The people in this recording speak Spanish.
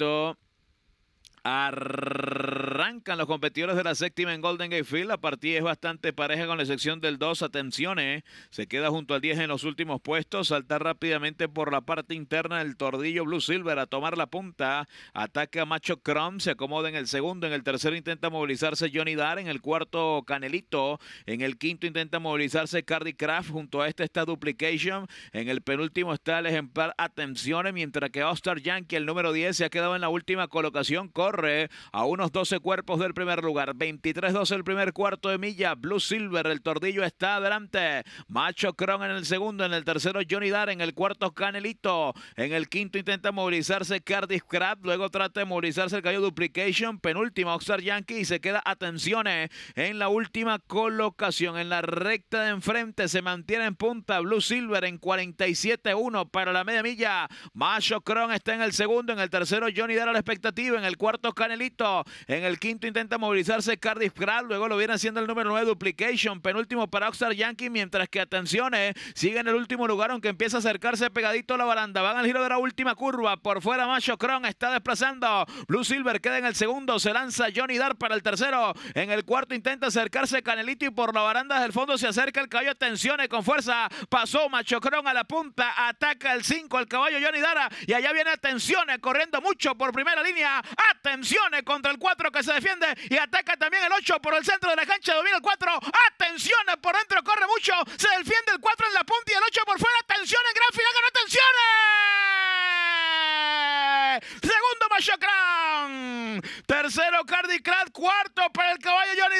Listo. Arrancan los competidores de la séptima en Golden Gate Field. La partida es bastante pareja con la sección del 2. Atenciones, se queda junto al 10 en los últimos puestos. Salta rápidamente por la parte interna del tordillo Blue Silver a tomar la punta. Ataca Macho Crumb, se acomoda en el segundo. En el tercero intenta movilizarse Johnny Dar. En el cuarto, Canelito. En el quinto intenta movilizarse Cardi Craft. Junto a este está Duplication. En el penúltimo está el ejemplar Atenciones, mientras que All Yankee, el número 10, se ha quedado en la última colocación. Con corre a unos 12 cuerpos del primer lugar. 23-12 el primer cuarto de milla. Blue Silver, el tordillo está adelante. Macho Cron en el segundo. En el tercero, Johnny Dar. En el cuarto, Canelito. En el quinto, intenta movilizarse Cardiff Crab. Luego trata de movilizarse el cayo Duplication. Penúltima, Oxar Yankee. Y se queda, atenciones, en la última colocación. En la recta de enfrente se mantiene en punta Blue Silver en 47-1 para la media milla. Macho Cron está en el segundo. En el tercero, Johnny Dar a la expectativa. En el cuarto, Canelito. En el quinto intenta movilizarse Cardiff Kral. luego lo viene haciendo el número 9 Duplication, penúltimo para Oxar Yankee, mientras que atenciones, eh, sigue en el último lugar, aunque empieza a acercarse pegadito a la baranda. Van al giro de la última curva, por fuera Macho Cron está desplazando. Blue Silver queda en el segundo, se lanza Johnny Dar para el tercero. En el cuarto intenta acercarse Canelito y por la baranda del fondo se acerca el caballo Atenciones eh, con fuerza. Pasó Macho Cron a la punta, ataca el 5 al caballo Johnny Dara y allá viene Atenciones eh, corriendo mucho por primera línea. ¡Atenciones! Atenciones eh, contra el 4 que se defiende y ataca también el 8 por el centro de la cancha. Domina el 4. Atenciones eh, por dentro, corre mucho. Se defiende el 4 en la punta y el 8 por fuera. en gran final, no atenciones. Eh. Segundo Crown Tercero Cardi Cuarto para el caballo Johnny